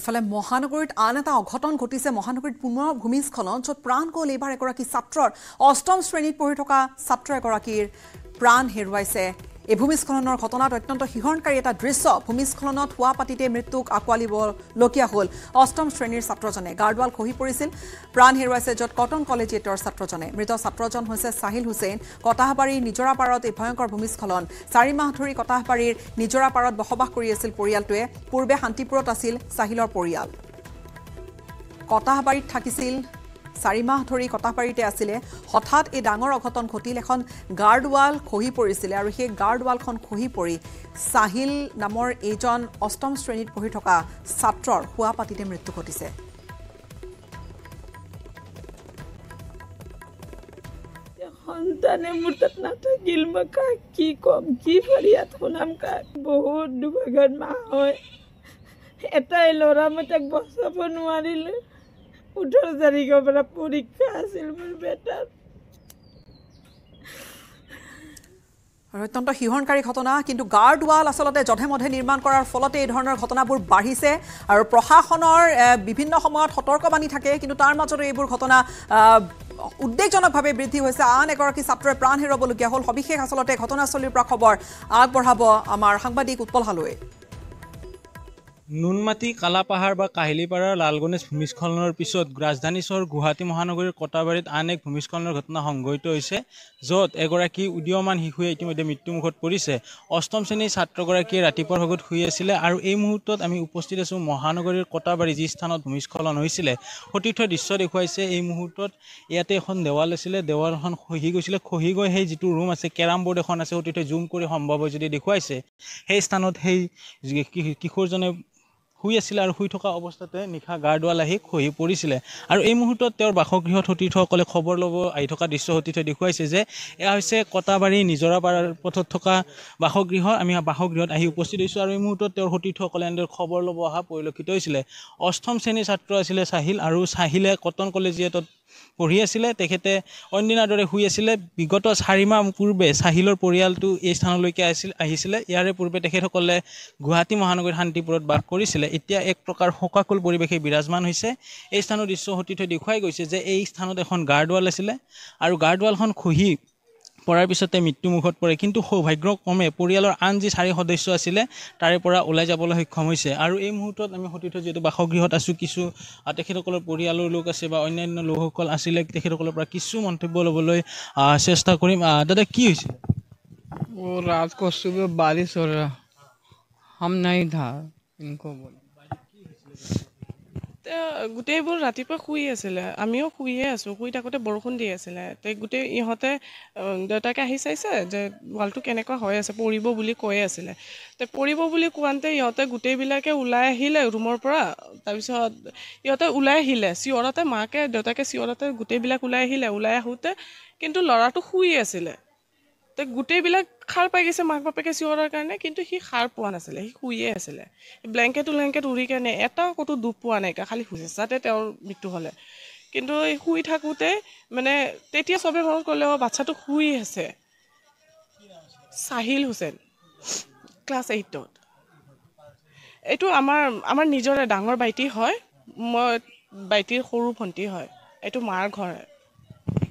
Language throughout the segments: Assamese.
ইফালে মহানগৰীত আন এটা অঘটন ঘটিছে মহানগৰীত পুনৰ ভূমিস্খলন য'ত প্ৰাণ গ'ল এইবাৰ এগৰাকী ছাত্ৰৰ অষ্টম শ্ৰেণীত পঢ়ি থকা ছাত্ৰ এগৰাকীৰ প্ৰাণ হেৰুৱাইছে এই ভূমিস্খলনৰ ঘটনাত অত্যন্ত শিহৰণকাৰী এটা দৃশ্য ভূমিস্খলনত হোৱা পাতিতে মৃত্যুক আঁকোৱালিবলগীয়া হ'ল অষ্টম শ্ৰেণীৰ ছাত্ৰজনে গাৰ্ডৱাল খহি পৰিছিল প্ৰাণ হেৰুৱাইছে য'ত কটন কলেজিয়েটৰ ছাত্ৰজনে মৃত ছাত্ৰজন হৈছে ছাহিল হুছেইন কটাহবাৰীৰ নিজৰাপাৰত এই ভয়ংকৰ ভূমিস্খলন চাৰি মাহ ধৰি কটাহবাৰীৰ নিজৰাপাৰত বসবাস কৰি আছিল পৰিয়ালটোৱে পূৰ্বে শান্তিপুৰত আছিল ছাহিলৰ পৰিয়াল কটাহবাৰীত থাকিছিল চাৰি মাহ ধৰি কটাপাৰীতে আছিলে হঠাৎ এই ডাঙৰ অঘটন ঘটিল এখন গাৰ্ড ৱাল খহি পৰিছিলে আৰু সেই গাৰ্ড ৱালখন খহি পৰি চাহিল নামৰ এইজন অষ্টম শ্ৰেণীত পঢ়ি থকা ছাত্ৰৰ শোৱা পাতিতে মৃত্যু ঘটিছে সন্তানে মোৰ তাত নাথাকিল মই কা কি ক'ম কি ফৰিয়াত শুনাম কা বহুত দুভাগত মা হয় এটাই ল'ৰা মই তাক বচাব নোৱাৰিলোঁ ওঠৰ তাৰিখৰ পৰা পৰীক্ষা আছিল মোৰ বেটাৰ অত্যন্ত শিহৰণকাৰী ঘটনা কিন্তু গাৰ্ড ৱাল আচলতে জধে মধে নিৰ্মাণ কৰাৰ ফলতে এই ধৰণৰ ঘটনাবোৰ বাঢ়িছে আৰু প্ৰশাসনৰ বিভিন্ন সময়ত সতৰ্কবাণী থাকে কিন্তু তাৰ মাজতো এইবোৰ ঘটনা উদ্বেগজনকভাৱে বৃদ্ধি হৈছে আন এগৰাকী ছাত্ৰই প্ৰাণ হেৰুৱাবলগীয়া হ'ল সবিশেষ আচলতে ঘটনাস্থলীৰ পৰা খবৰ আগবঢ়াব আমাৰ সাংবাদিক উৎপল হালৈ নুনমাটি কালাপাহাৰ বা কাহিলিপাৰাৰ লালগণেশ ভূমিস্খলনৰ পিছত ৰাজধানী চহৰ গুৱাহাটী মহানগৰীৰ কটাবাৰীত আন এক ভূমিস্খলনৰ ঘটনা সংঘটিত হৈছে য'ত এগৰাকী উদীয়মান শিশুৱে ইতিমধ্যে মৃত্যুমুখত পৰিছে অষ্টম শ্ৰেণীৰ ছাত্ৰগৰাকীয়ে ৰাতিপুৱাৰ ভাগত শুই আছিলে আৰু এই মুহূৰ্তত আমি উপস্থিত আছোঁ মহানগৰীৰ কটাবাৰী যি স্থানত ভূমিস্খলন হৈছিলে সতীৰ্থ দৃশ্য দেখুৱাইছে এই মুহূৰ্তত ইয়াতে এখন দেৱাল আছিলে দেৱালখন খহি গৈছিলে খহি গৈ সেই যিটো ৰুম আছে কেৰাম বৰ্ড এখন আছে সতীৰ্থই জুম কৰি সম্ভৱ হয় যদি দেখুৱাইছে সেই স্থানত সেই কিশোৰজনে শুই আছিলে আৰু শুই থকা অৱস্থাতে নিশা গাৰ্ডৱাল আহি খহি পৰিছিলে আৰু এই মুহূৰ্তত তেওঁৰ বাসগৃহত সতীৰ্থসকলে খবৰ ল'ব আহি থকা দৃশ্য সতীৰ্থই দেখুৱাইছে যে এয়া হৈছে কটাবাৰী নিজৰাপাৰাৰ পথত থকা বাসগৃহ আমি বাসগৃহত আহি উপস্থিত হৈছোঁ আৰু এই মুহূৰ্তত তেওঁৰ সতীৰ্থসকলে এনেদৰে খবৰ ল'ব অহা পৰিলক্ষিত হৈছিলে অষ্টম শ্ৰেণীৰ ছাত্ৰ আছিলে চাহিল আৰু চাহিলে কটন কলেজিয়েটত পঢ়ি আছিলে তেখেতে অন্যদিনাৰ দৰে শুই আছিলে বিগত চাৰিমাহ পূৰ্বে চাহিলৰ পৰিয়ালটো এই স্থানলৈকে আছিল আহিছিলে ইয়াৰে পূৰ্বে তেখেতসকলে গুৱাহাটী মহানগৰীৰ শান্তিপুৰত বাস কৰিছিলে এতিয়া এক প্ৰকাৰ শোকাকুল পৰিৱেশে বিৰাজমান হৈছে এই স্থানৰ দৃশ্য সতীৰ্থই দেখুৱাই গৈছে যে এই স্থানত এখন গাৰ্ডৱাল আছিলে আৰু গাৰ্ডৱালখন খহি পৰাৰ পিছতে মৃত্যুমুখত পৰে কিন্তু সৌভাগ্যক্ৰমে পৰিয়ালৰ আন যি চাৰি সদস্য আছিলে তাৰে পৰা ওলাই যাবলৈ সক্ষম হৈছে আৰু এই মুহূৰ্তত আমি সতীৰ্থ যিহেতু বাসগৃহত আছোঁ কিছু তেখেতসকলৰ পৰিয়ালৰ লোক আছে বা অন্যান্য লোকসকল আছিলে তেখেতসকলৰ পৰা কিছু মন্তব্য ল'বলৈ চেষ্টা কৰিম দাদা কি হৈছে ৰাজ কচ্চু বালিচৰ হাম নাই ধাৰ ইনক গোটেইবোৰ ৰাতিপুৱা শুই আছিলে আমিও শুইয়ে আছোঁ শুই থাকোঁতে বৰষুণ দি আছিলে তে গোটেই ইহঁতে দেউতাকে আহি চাইছে যে ৱালটো কেনেকুৱা হৈ আছে পৰিব বুলি কৈয়ে আছিলে তে পৰিব বুলি কোৱাতে ইহঁতে গোটেইবিলাকে ওলাই আহিলে ৰুমৰ পৰা তাৰপিছত ইহঁতে ওলাই আহিলে চিঞৰতে মাকে দেউতাকে চিঞৰতে গোটেইবিলাক ওলাই আহিলে ওলাই আহোঁতে কিন্তু ল'ৰাটো শুই আছিলে গোটেইবিলাক সাৰ পাই গৈছে মাক বাপেকে চিঞৰাৰ কাৰণে কিন্তু সি সাৰ পোৱা নাছিলে সি শুয়ে আছিলে ব্লেংকেট ব্লেংকেট উৰি কেনে এটাও ক'তো দুখ পোৱা নাই খালী হুচেচাতে তেওঁৰ মৃত্যু হ'লে কিন্তু শুই থাকোঁতে মানে তেতিয়া চবে মনত ক'লে অঁ বাচ্ছাটো শুই আছে চাহিল হুছেইন ক্লাছ এইটত এইটো আমাৰ আমাৰ নিজৰে ডাঙৰ বাইটি হয় মই বাইটিৰ সৰু ভণ্টি হয় এইটো মাৰ ঘৰ হয়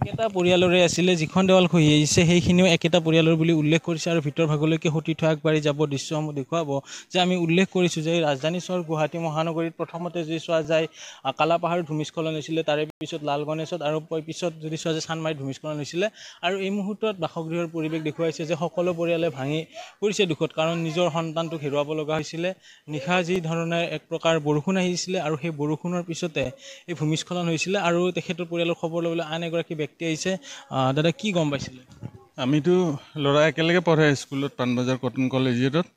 একেটা পৰিয়ালৰে আছিলে যিখন দেৱাল খহি আহিছে সেইখিনিও একেটা পৰিয়ালৰ বুলি উল্লেখ কৰিছে আৰু ভিতৰ ভাগলৈকে সতি থৈ আগবাঢ়ি যাব দৃশ্যসমূহ দেখুৱাব যে আমি উল্লেখ কৰিছোঁ যে ৰাজধানী চহৰ গুৱাহাটী মহানগৰীত প্ৰথমতে যদি চোৱা যায় কালাপাহাৰ ভূমিস্খলন হৈছিলে তাৰে পিছত লাল গণেশত আৰু পিছত যদি চোৱা যায় চানমাৰিত ভূমিস্খলন হৈছিলে আৰু এই মুহূৰ্তত বাসগৃহৰ পৰিৱেশ দেখুৱাইছে যে সকলো পৰিয়ালে ভাঙি পৰিছে দুখত কাৰণ নিজৰ সন্তানটোক হেৰুৱাব লগা হৈছিলে নিশা যি ধৰণে এক প্ৰকাৰ বৰষুণ আহিছিলে আৰু সেই বৰষুণৰ পিছতে এই ভূমিস্খলন হৈছিলে আৰু তেখেতৰ পৰিয়ালৰ খবৰ ল'বলৈ আন এগৰাকী ব্যক্তি ব্যক্তি আহিছে দাদা কি গম পাইছিলে আমিতো ল'ৰা একেলগে পঢ়ে স্কুলত পাণবজাৰ কটন কলেজিয়েটত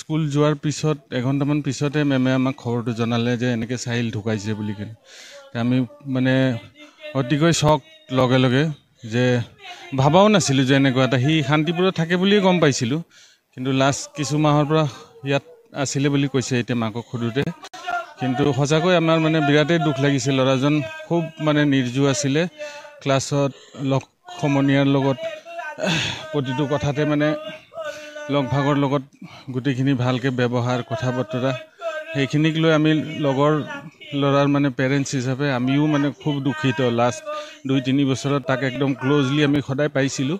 স্কুল যোৱাৰ পিছত এঘণ্টামান পিছতে মেমে আমাক খবৰটো জনালে যে এনেকৈ চাইল ঢুকাইছে বুলি কেনে আমি মানে অতিকৈ চক লগে লগে যে ভবাও নাছিলোঁ যে এনেকুৱা এটা সি শান্তিপুৰত থাকে বুলিয়ে গম পাইছিলোঁ কিন্তু লাষ্ট কিছুমাহৰ পৰা ইয়াত আছিলে বুলি কৈছে এতিয়া মাকক সোধোঁতে কিন্তু সঁচাকৈ আমাৰ মানে বিৰাটেই দুখ লাগিছিল ল'ৰাজন খুব মানে নিৰ্জু আছিলে ক্লাছত লগ সমনীয়াৰ লগত প্ৰতিটো কথাতে মানে লগ ভাগৰ লগত গোটেইখিনি ভালকৈ ব্যৱহাৰ কথা বতৰা সেইখিনিক লৈ আমি লগৰ ল'ৰাৰ মানে পেৰেণ্টছ হিচাপে আমিও মানে খুব দুখিত লাষ্ট দুই তিনি বছৰত তাক একদম ক্ল'জলি আমি সদায় পাইছিলোঁ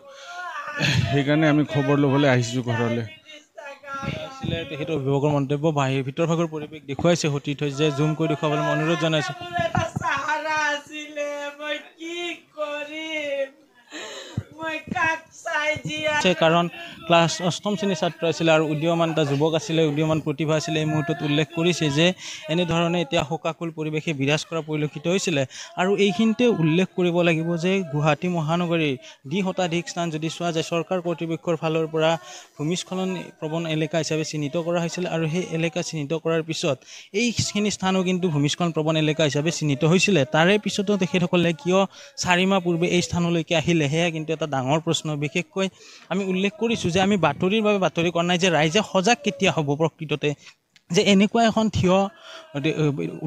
সেইকাৰণে আমি খবৰ ল'বলৈ আহিছোঁ ঘৰলৈ আছিলে তেখেতৰ অভিভাৱকৰ মন্তব্য বাহিৰ ভিতৰভাগৰ পৰিৱেশ দেখুৱাইছে সতীৰ্থ যে জুম কৰি দেখুৱাবলৈ মই অনুৰোধ জনাইছোঁ আছে কাৰণ ক্লাছ অষ্টম শ্ৰেণীৰ ছাত্ৰ আছিলে আৰু উদীয়মান এটা যুৱক আছিলে উদীয়মান প্ৰতিভা আছিলে এই মুহূৰ্তত উল্লেখ কৰিছে যে এনেধৰণে এতিয়া শোকাকুল পৰিৱেশে বিৰাজ কৰা পৰিলক্ষিত হৈছিলে আৰু এইখিনিতে উল্লেখ কৰিব লাগিব যে গুৱাহাটী মহানগৰীৰ দ্বি শতাধিক স্থান যদি চোৱা যায় চৰকাৰ কৰ্তৃপক্ষৰ ফালৰ পৰা ভূমিস্খলন প্ৰৱণ এলেকা হিচাপে চিহ্নিত কৰা হৈছিলে আৰু সেই এলেকা চিহ্নিত কৰাৰ পিছত এইখিনি স্থানো কিন্তু ভূমিস্খলন প্ৰৱণ এলেকা হিচাপে চিহ্নিত হৈছিলে তাৰে পিছতো তেখেতসকলে কিয় চাৰিমাহ পূৰ্বে এই স্থানলৈকে আহিলে সেয়া কিন্তু এটা ডাঙৰ প্ৰশ্ন বিশেষ বিশেষকৈ আমি উল্লেখ কৰিছোঁ যে আমি বাতৰিৰ বাবে বাতৰি কৰা নাই যে ৰাইজে সজাগ কেতিয়া হ'ব প্ৰকৃততে যে এনেকুৱা এখন থিয়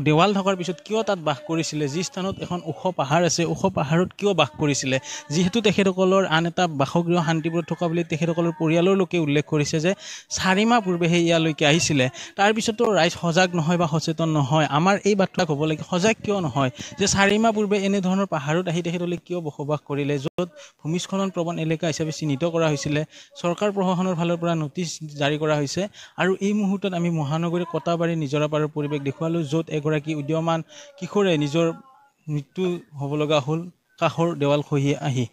দেৱাল থকাৰ পিছত কিয় তাত বাস কৰিছিলে যি স্থানত এখন ওখ পাহাৰ আছে ওখ পাহাৰত কিয় বাস কৰিছিলে যিহেতু তেখেতসকলৰ আন এটা বাসগৃহ শান্তিপুৰত থকা বুলি তেখেতসকলৰ পৰিয়ালৰ লোকে উল্লেখ কৰিছে যে চাৰিমাহ সেই ইয়ালৈকে আহিছিলে তাৰপিছতো ৰাইজ সজাগ নহয় বা সচেতন নহয় আমাৰ এই বাৰ্তা ক'ব লাগে সজাগ কিয় নহয় যে চাৰিমাহ পূৰ্বে এনেধৰণৰ পাহাৰত আহি তেখেতসকলে কিয় বসবাস কৰিলে য'ত ভূমিস্খলন প্ৰৱণ এলেকা হিচাপে চিহ্নিত কৰা হৈছিলে চৰকাৰ প্ৰশাসনৰ ফালৰ পৰা নটিচ জাৰি কৰা হৈছে আৰু এই মুহূৰ্তত আমি মহানগৰ মহানগৰীৰ কটাবাৰী নিজৰাপাৰৰ পৰিৱেশ দেখুৱালো য'ত এগৰাকী উদীয়মান কিশোৰে নিজৰ মৃত্যু হ'ব লগা হ'ল কাষৰ দেৱাল খহি আহি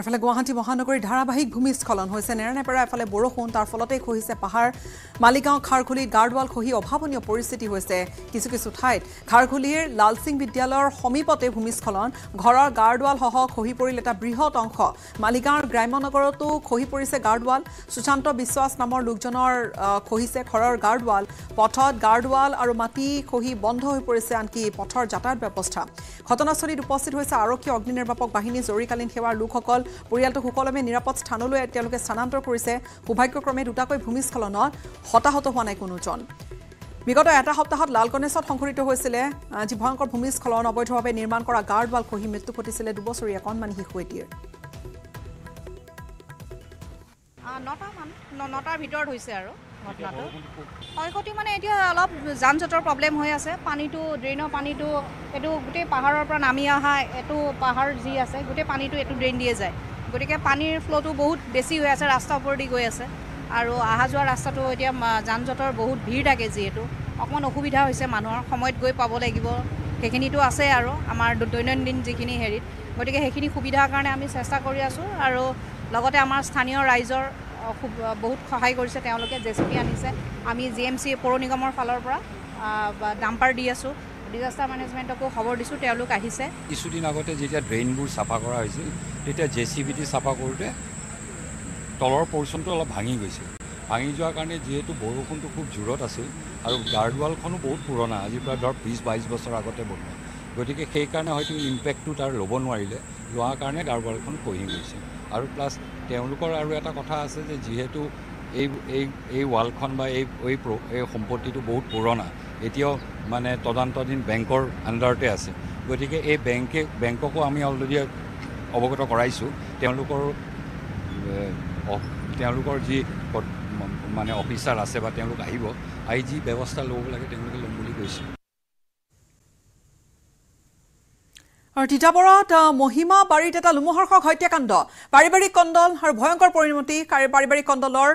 এফালে গুৱাহাটী মহানগৰীৰ ধাৰাবাহিক ভূমিস্খলন হৈছে নেৰানেপেৰা এফালে বৰষুণ তাৰ ফলতেই খহিছে পাহাৰ মালিগাঁও খাৰখুলিত গাৰ্ডৱাল খহি অভাৱনীয় পৰিস্থিতি হৈছে কিছু কিছু ঠাইত খাৰখুলিৰ লালসিং বিদ্যালয়ৰ সমীপতে ভূমিস্খলন ঘৰৰ গাৰ্ডৱালসহ খহি পৰিল এটা বৃহৎ অংশ মালিগাঁৱৰ গ্ৰাম্য নগৰতো খহি পৰিছে গাৰ্ডৱাল সুশান্ত বিশ্বাস নামৰ লোকজনৰ খহিছে ঘৰৰ গাৰ্ডৱাল পথত গাৰ্ডৱাল আৰু মাটি খহি বন্ধ হৈ পৰিছে আনকি পথৰ যাতায়াত ব্যৱস্থা ঘটনাস্থলীত উপস্থিত হৈছে আৰক্ষী অগ্নি নিৰ্বাপক বাহিনী জৰুৰীকালীন সেৱাৰ লোকসকল পৰিয়ালটো সুকলমে নিৰাপদ স্থানলৈ তেওঁলোকে স্থানান্তৰ কৰিছে সৌভাগ্যক্ৰমে দুটাকৈ ভূমিস্খলনত হতাহত হোৱা নাই কোনোজন বিগত এটা সপ্তাহত লালগণেশত সংঘটিত হৈছিলে যি ভয়ংকৰ ভূমিস্খলন অবৈধভাৱে নিৰ্মাণ কৰা গাৰ্ড ৱাল খহি মৃত্যু ঘটিছিলে দুবছৰীয়া অকণমান শিশু এটিৰ নটামান নটাৰ ভিতৰত হৈছে আৰু ক্ষয়ক্ষতি মানে এতিয়া অলপ যানজঁটৰ প্ৰব্লেম হৈ আছে পানীটো ড্ৰেইনৰ পানীটো এইটো গোটেই পাহাৰৰ পৰা নামি অহা এইটো পাহাৰ যি আছে গোটেই পানীটো এইটো ড্ৰেইন দিয়ে যায় গতিকে পানীৰ ফ্ল'টো বহুত বেছি হৈ আছে ৰাস্তাৰ ওপৰেদি গৈ আছে আৰু অহা যোৱা ৰাস্তাটো এতিয়া যানজঁটৰ বহুত ভিৰ থাকে যিহেতু অকণমান অসুবিধা হৈছে মানুহৰ সময়ত গৈ পাব লাগিব সেইখিনিতো আছে আৰু আমাৰ দৈনন্দিন যিখিনি হেৰিত গতিকে সেইখিনি সুবিধাৰ কাৰণে আমি চেষ্টা কৰি আছোঁ আৰু লগতে আমাৰ স্থানীয় ৰাইজৰ খুব বহুত সহায় কৰিছে তেওঁলোকে জে চি পি আনিছে আমি জি এম চি পৌৰ নিগমৰ ফালৰ পৰা ডাম্পাৰ দি আছোঁ ডিজাষ্টাৰ মেনেজমেণ্টকো খবৰ দিছোঁ তেওঁলোক আহিছে কিছুদিন আগতে যেতিয়া ড্ৰেইনবোৰ চাফা কৰা হৈছিল তেতিয়া জে চি বি টি চাফা কৰোঁতে তলৰ পৰ্চনটো অলপ ভাঙি গৈছিল ভাঙি যোৱাৰ কাৰণে যিহেতু বৰষুণটো খুব জোৰত আছিল আৰু গাৰ্ডৱালখনো বহুত পুৰণা আজিৰ পৰা ধৰক বিছ বাইছ বছৰ আগতে বনোৱা গতিকে সেইকাৰণে হয়তো ইম্পেক্টটো তাৰ ল'ব নোৱাৰিলে লোৱাৰ কাৰণে গাৰ্ডৱালখন খহি গৈছিল আৰু প্লাছ তেওঁলোকৰ আৰু এটা কথা আছে যে যিহেতু এই এই এই ৱালখন বা এই এই এই সম্পত্তিটো বহুত পুৰণা এতিয়াও মানে তদন্তাধীন বেংকৰ আণ্ডাৰতে আছে গতিকে এই বেংকে বেংককো আমি অলৰেডি অৱগত কৰাইছোঁ তেওঁলোকৰ তেওঁলোকৰ যি মানে অফিচাৰ আছে বা তেওঁলোক আহিব আহি যি ব্যৱস্থা ল'ব লাগে তেওঁলোকে ল'ম বুলি কৈছে তিতাবৰত মহিমা বাৰীত এটা লোমহৰ্ষক হত্যাকাণ্ড পাৰিবাৰিক কণ্ডল আৰু ভয়ংকৰ পৰিণতি পাৰিবাৰিক কণ্ডলৰ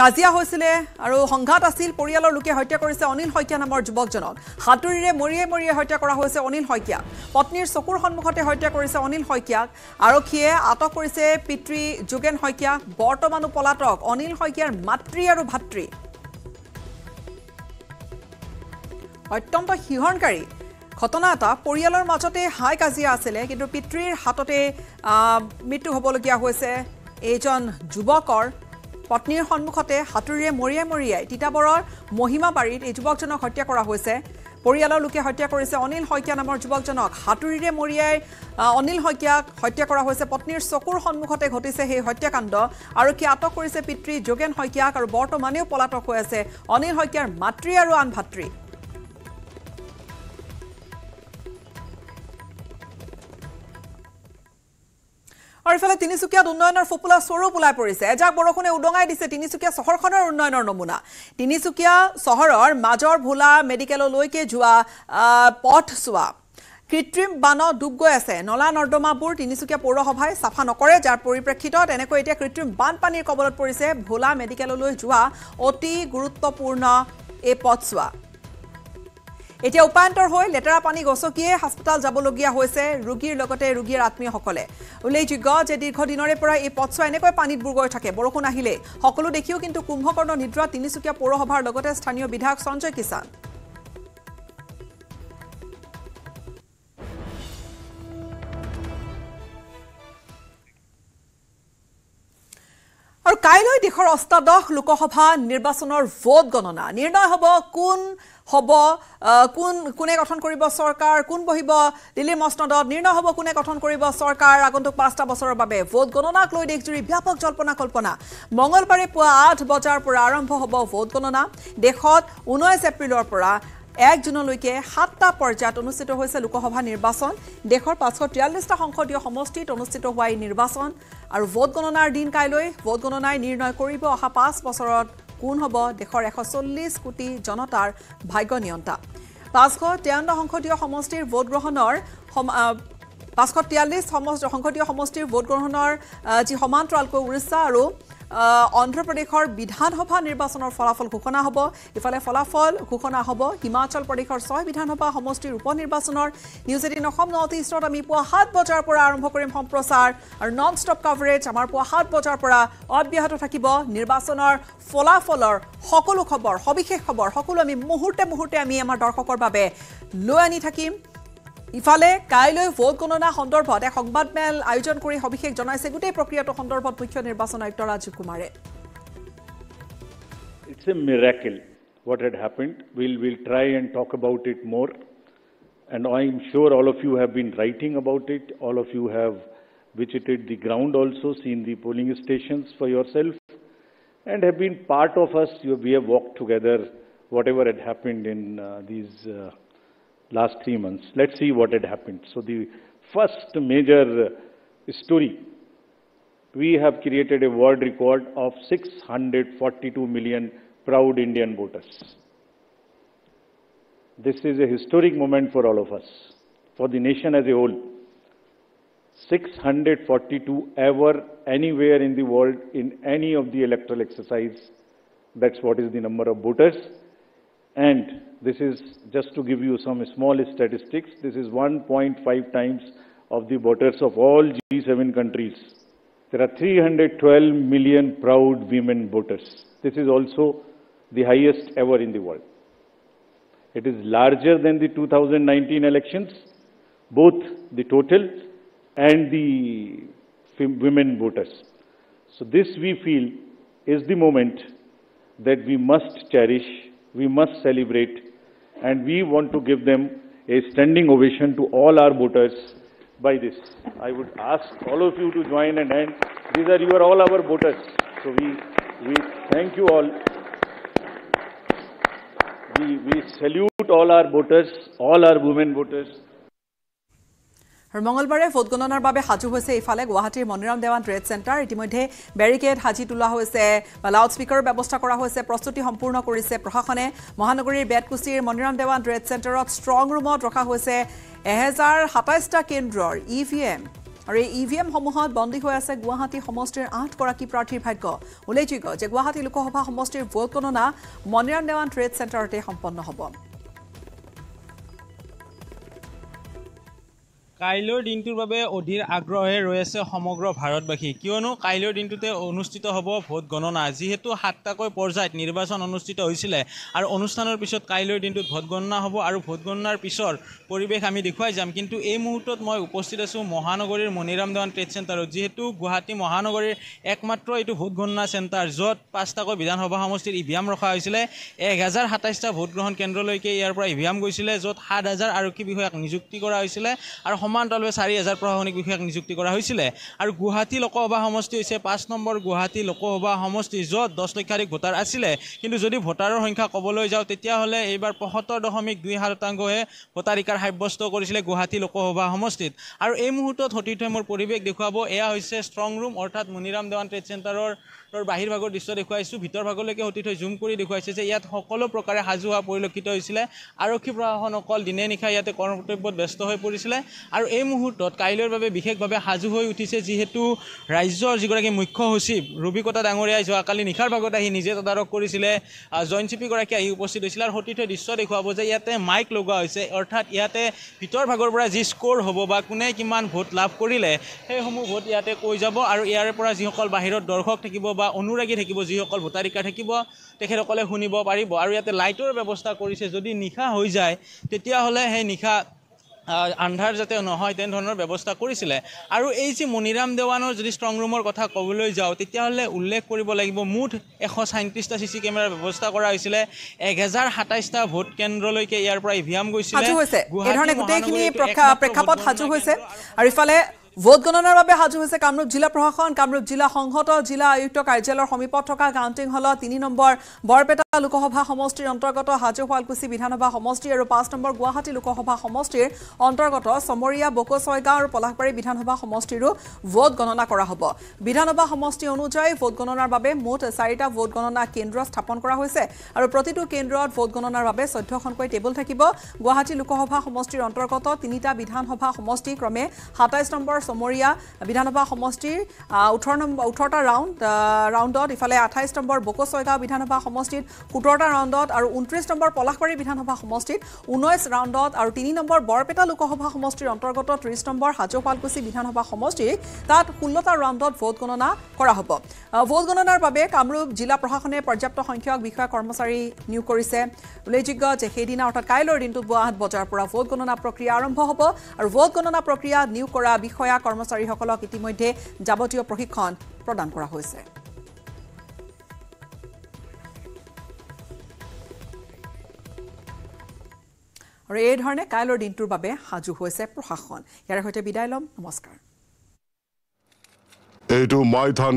কাজিয়া হৈছিলে আৰু সংঘাত আছিল পৰিয়ালৰ লোকে হত্যা কৰিছে অনিল শইকীয়া নামৰ যুৱকজনক সাঁতুৰিৰে মৰিয়ে মৰিয়ে হত্যা কৰা হৈছে অনিল শইকীয়াক পত্নীৰ চকুৰ সন্মুখতে হত্যা কৰিছে অনিল শইকীয়াক আৰক্ষীয়ে আটক কৰিছে পিতৃ যোগেন শইকীয়া বৰ্তমানো পলাতক অনিল শইকীয়াৰ মাতৃ আৰু ভাতৃ অত্যন্ত শিহৰণকাৰী ঘটনা এটা পৰিয়ালৰ মাজতে হাই কাজিয়া আছিলে কিন্তু পিতৃৰ হাততে মৃত্যু হ'বলগীয়া হৈছে এইজন যুৱকৰ পত্নীৰ সন্মুখতে হাতুৰীৰে মৰিয়াই মৰিয়াই তিতাবৰৰ মহিমাবাৰীত এই যুৱকজনক হত্যা কৰা হৈছে পৰিয়ালৰ লোকে হত্যা কৰিছে অনিল শইকীয়া নামৰ যুৱকজনক হাতুৰীৰে মৰিয়াই অনিল শইকীয়াক হত্যা কৰা হৈছে পত্নীৰ চকুৰ সন্মুখতে ঘটিছে সেই হত্যাকাণ্ড আৰক্ষী আটক কৰিছে পিতৃ যোগেন শইকীয়াক আৰু বৰ্তমানেও পলাতক হৈ আছে অনিল শইকীয়াৰ মাতৃ আৰু আন ভাতৃ আৰু ইফালে তিনিচুকীয়াত উন্নয়নৰ ফোপোলা স্বৰূপ ওলাই পৰিছে এজাক বৰষুণে উদঙাই দিছে তিনিচুকীয়া চহৰখনৰ উন্নয়নৰ নমুনা তিনিচুকীয়া চহৰৰ মাজৰ ভোলা মেডিকেললৈকে যোৱা পথচোৱা কৃত্ৰিম বান ডুব গৈ আছে নলা নৰ্দমাবোৰ তিনিচুকীয়া পৌৰসভাই চাফা নকৰে যাৰ পৰিপ্ৰেক্ষিতত এনেকৈ এতিয়া কৃত্ৰিম বানপানীৰ কবলত পৰিছে ভোলা মেডিকেললৈ যোৱা অতি গুৰুত্বপূৰ্ণ এই পথছোৱা এতিয়া উপান্তৰ হৈ লেতেৰা পানী গচকিয়ে হাস্পতাল যাবলগীয়া হৈছে ৰোগীৰ লগতে ৰোগীৰ আত্মীয়সকলে উল্লেখযোগ্য যে দীৰ্ঘদিনৰে পৰা এই পথছোৱা এনেকৈ পানীত বুৰ গৈ থাকে বৰষুণ আহিলেই সকলো দেখিও কিন্তু কুম্ভকৰ্ণ নিদ্ৰা তিনিচুকীয়া পৌৰসভাৰ লগতে স্থানীয় বিধায়ক সঞ্জয় কিষাণ কাইলৈ দেশৰ অষ্টাদশ লোকসভা নিৰ্বাচনৰ ভোট গণনা নিৰ্ণয় হ'ব কোন হ'ব কোন কোনে গঠন কৰিব চৰকাৰ কোন বহিব দিল্লী মচনদত নিৰ্ণয় হ'ব কোনে গঠন কৰিব চৰকাৰ আগন্তুক পাঁচটা বছৰৰ বাবে ভোট গণনাক লৈ দেশজুৰি ব্যাপক জল্পনা কল্পনা মঙলবাৰে পুৱা আঠ বজাৰ পৰা আৰম্ভ হ'ব ভোট গণনা দেশত ঊনৈছ এপ্ৰিলৰ পৰা এক জুনলৈকে সাতটা পৰ্যায়ত অনুষ্ঠিত হৈছে লোকসভা নিৰ্বাচন দেশৰ পাঁচশ তিয়াল্লিছটা সংসদীয় সমষ্টিত অনুষ্ঠিত হোৱা এই নিৰ্বাচন আৰু ভোটগণনাৰ দিন কাইলৈ ভোটগণনাই নিৰ্ণয় কৰিব অহা পাঁচ বছৰত কোন হ'ব দেশৰ এশ চল্লিছ কোটি জনতাৰ ভাগ্য নিয়ন্তা পাঁচশ তিয়ান্ন সংসদীয় সমষ্টিৰ ভোটগ্ৰহণৰ পাঁচশ তিয়াল্লিছ সংসদীয় সমষ্টিৰ ভোটগ্ৰহণৰ যি সমান্তৰালকৈ উৰিষ্যা আৰু অন্ধ্ৰপ্ৰদেশৰ বিধানসভা নিৰ্বাচনৰ ফলাফল ঘোষণা হ'ব ইফালে ফলাফল ঘোষণা হ'ব হিমাচল প্ৰদেশৰ ছয় বিধানসভা সমষ্টিৰ উপ নিৰ্বাচনৰ নিউজ এইটিন অসম নৰ্থ ইষ্টত আমি পুৱা সাত বজাৰ পৰা আৰম্ভ কৰিম সম্প্ৰচাৰ আৰু নন ষ্টপ কাভাৰেজ আমাৰ পুৱা সাত বজাৰ পৰা অব্যাহত থাকিব নিৰ্বাচনৰ ফলাফলৰ সকলো খবৰ সবিশেষ খবৰ সকলো আমি মুহূৰ্তে মুহূৰ্তে আমি আমাৰ দৰ্শকৰ বাবে লৈ আনি থাকিম It's a miracle what had happened. We'll, try and talk about it more. And I'm sure all of you have been writing about it. All of you have visited the ground also, seen the polling stations for yourselves, and have been part of us. We have walked together, whatever had happened in uh, these. Uh, last three months. Let's see what had happened. So the first major story, we have created a world record of 642 million proud Indian voters. This is a historic moment for all of us, for the nation as a whole. 642 ever anywhere in the world in any of the electoral exercise. That's what is the number of voters. And this is, just to give you some small statistics, this is 1.5 times of the voters of all G7 countries. There are 312 million proud women voters. This is also the highest ever in the world. It is larger than the 2019 elections, both the total and the women voters. So this we feel is the moment that we must cherish, we must celebrate and we want to give them a standing ovation to all our voters by this. I would ask all of you to join and end, These are you are all our voters. So we, we thank you all. We, we salute all our voters, all our women voters. আৰু মঙলবাৰে ভোটগণনাৰ বাবে সাজু হৈছে ইফালে গুৱাহাটীৰ মণিৰাম দেৱান ট্ৰেড চেণ্টাৰ ইতিমধ্যে বেৰিকেড সাজি তোলা হৈছে বা লাউডস্পীকাৰৰ ব্যৱস্থা কৰা হৈছে প্ৰস্তুতি সম্পূৰ্ণ কৰিছে প্ৰশাসনে মহানগৰীৰ বেটকুচিৰ মণিৰাম দেৱান ট্ৰেড চেণ্টাৰত ষ্ট্ৰং ৰুমত ৰখা হৈছে এহেজাৰ সাতাইছটা কেন্দ্ৰৰ ই ভি এম আৰু এই ই ভি এমসমূহত বন্দী হৈ আছে গুৱাহাটী সমষ্টিৰ আঠগৰাকী প্ৰাৰ্থীৰ ভাগ্য উল্লেখযোগ্য যে গুৱাহাটী লোকসভা সমষ্টিৰ ভোটগণনা মণিৰাম দেৱান ট্ৰেড চেণ্টাৰতে সম্পন্ন হ'ব কাইলৈৰ দিনটোৰ বাবে অধীৰ আগ্ৰহে ৰৈ আছে সমগ্ৰ ভাৰতবাসী কিয়নো কাইলৈৰ দিনটোতে অনুষ্ঠিত হ'ব ভোট গণনা যিহেতু সাতটাকৈ পৰ্যায়ত নিৰ্বাচন অনুষ্ঠিত হৈছিলে আৰু অনুষ্ঠানৰ পিছত কাইলৈৰ দিনটোত ভোট গণনা হ'ব আৰু ভোট গণনাৰ পিছৰ পৰিৱেশ আমি দেখুৱাই যাম কিন্তু এই মুহূৰ্তত মই উপস্থিত আছোঁ মহানগৰীৰ মণিৰাম দেৱান ট্ৰেড চেণ্টাৰত যিহেতু গুৱাহাটী মহানগৰীৰ একমাত্ৰ এইটো ভোট গণনা চেণ্টাৰ য'ত পাঁচটাকৈ বিধানসভা সমষ্টিৰ ই ভি এম ৰখা হৈছিলে এক হাজাৰ সাতাইছটা ভোটগ্ৰহণ কেন্দ্ৰলৈকে ইয়াৰ পৰা ই ভি এম গৈছিলে য'ত সাত হাজাৰ আৰক্ষী বিষয়াক নিযুক্তি কৰা হৈছিলে আৰু সমান্তৰালভাৱে চাৰি হাজাৰ প্ৰশাসনিক বিষয়াক নিযুক্তি কৰা হৈছিলে আৰু গুৱাহাটী লোকসভা সমষ্টি হৈছে পাঁচ নম্বৰ গুৱাহাটী লোকসভা সমষ্টি য'ত দহ লক্ষাধিক ভোটাৰ আছিলে কিন্তু যদি ভোটাৰৰ সংখ্যা ক'বলৈ যাওঁ তেতিয়াহ'লে এইবাৰ পঁয়সত্তৰ দশমিক দুই সাত শতাংশহে ভোটাধিকাৰ সাব্যস্ত কৰিছিলে গুৱাহাটী লোকসভা সমষ্টিত আৰু এই মুহূৰ্তত সতীৰ্থই মোৰ পৰিৱেশ দেখুৱাব এয়া হৈছে ষ্ট্ৰং ৰুম অৰ্থাৎ মণিৰাম দেৱান ট্ৰেড চেণ্টাৰৰ ৰ বাহিৰ ভাগৰ দৃশ্য দেখুৱাইছোঁ ভিতৰ ভাগলৈকে সতি থৈ জুম কৰি দেখুৱাইছে যে ইয়াত সকলো প্ৰকাৰে সাজু হোৱা পৰিলক্ষিত হৈছিলে আৰক্ষী অকল দিনে নিশা ইয়াতে কৰ্মকৰ্তব্যত ব্যস্ত হৈ পৰিছিলে আৰু এই মুহূৰ্তত কাইলৈৰ বাবে বিশেষভাৱে সাজু হৈ উঠিছে যিহেতু ৰাজ্যৰ যিগৰাকী মুখ্য সচিব ৰুবিকতা ডাঙৰীয়াই কালি নিশাৰ ভাগত আহি নিজে তদাৰক কৰিছিলে জইন চি পিগৰাকী আহি উপস্থিত হৈছিলে আৰু সতীৰ্থই দৃশ্য দেখুৱাব যে ইয়াতে মাইক লগোৱা হৈছে অৰ্থাৎ ইয়াতে ভিতৰ ভাগৰ পৰা যি স্ক'ৰ হ'ব বা কোনে কিমান ভোট লাভ কৰিলে সেইসমূহ ভোট ইয়াতে কৈ যাব আৰু ইয়াৰে পৰা যিসকল বাহিৰত দৰ্শক থাকিব বা অনুৰাগী থাকিব যিসকল ভোটাধিকাৰ থাকিব তেখেতসকলে শুনিব পাৰিব আৰু ইয়াতে লাইটৰ ব্যৱস্থা কৰিছে যদি নিশা হৈ যায় তেতিয়াহ'লে সেই নিশা আন্ধাৰ যাতে নহয় তেনেধৰণৰ ব্যৱস্থা কৰিছিলে আৰু এই যি মণিৰাম দেৱানৰ যদি ষ্ট্ৰং ৰুমৰ কথা ক'বলৈ যাওঁ তেতিয়াহ'লে উল্লেখ কৰিব লাগিব মুঠ এশ ছয়ত্ৰিছটা চি চি কেমেৰাৰ ব্যৱস্থা কৰা হৈছিলে এহেজাৰ সাতাইছটা ভোট কেন্দ্ৰলৈকে ইয়াৰ পৰা ই ভি এম গৈছিল ভোট গণনার বাবে সাজু হয়েছে কামরূপ জিলা প্রশাসন কামরূপ জিলা সংহত জিলা আয়ুক্ত কার্যালয়ের সমীপত থাকা গাউন্টিং হলত তিন নম্বর বরপেটা লোকসভা সমষ্টির অন্তর্গত হাজু শুয়ালকুচি বিধানসভা সমষ্টি আর পাঁচ নম্বর গুয়াহী লোকসভা সমষ্টির অন্তর্গত সমরিয়া বকোসয়গাঁও আর পলাশবাড়ি বিধানসভা সমষ্টিরও ভোট গণনা করা হব বিধানসভা সমষ্টি অনুযায়ী ভোট গণনার বাবে মুঠ চারিটা ভোট গণনা কেন্দ্র স্থাপন করা হয়েছে আর প্রতিটি কেন্দ্র ভোট গণনার বাবে চৈধ্যখনক টেবিল থাকিব গুয়াহী লোকসভা সমষ্টির অন্তর্গত তিনটা বিধানসভা সমষ্টি ক্রমে সাতাইশ নম্বর ডিব্ৰুগড় চমৰীয়া বিধানসভা সমষ্টিৰ ওঠৰ নম্বৰ ওঠৰটা ৰাউণ্ড ৰাউণ্ডত ইফালে আঠাইছ নম্বৰ বকছয়গাঁও বিধানসভা সমষ্টিত সোতৰটা ৰাউণ্ডত আৰু ঊনত্ৰিছ নম্বৰ পলাশবাৰী বিধানসভা সমষ্টিত ঊনৈছ ৰাউণ্ডত আৰু তিনি নম্বৰ বৰপেটা লোকসভা সমষ্টিৰ অন্তৰ্গত ত্ৰিছ নম্বৰ হাজোপালকুচি বিধানসভা সমষ্টিৰ তাত ষোল্লটা ৰাউণ্ডত ভোটগণনা কৰা হ'ব ভোটগণনাৰ বাবে কামৰূপ জিলা প্ৰশাসনে পৰ্যাপ্ত সংখ্যক বিষয়া কৰ্মচাৰী নিয়োগ কৰিছে উল্লেখযোগ্য যে সেইদিনা অৰ্থাৎ কাইলৈৰ দিনটোত গুৱাহাট বজাৰৰ পৰা ভোটগণনা প্ৰক্ৰিয়া আৰম্ভ হ'ব আৰু ভোটগণনা প্ৰক্ৰিয়া নিয়োগ কৰা বিষয়া বিষয়া কৰ্মচাৰীসকলক ইতিমধ্যে যাৱতীয় প্ৰশিক্ষণ প্ৰদান কৰা হৈছে আৰু এইধৰণে কাইলৈৰ দিনটোৰ বাবে সাজু হৈছে প্ৰশাসন ইয়াৰে সৈতে বিদায় ল'ম নমস্কাৰ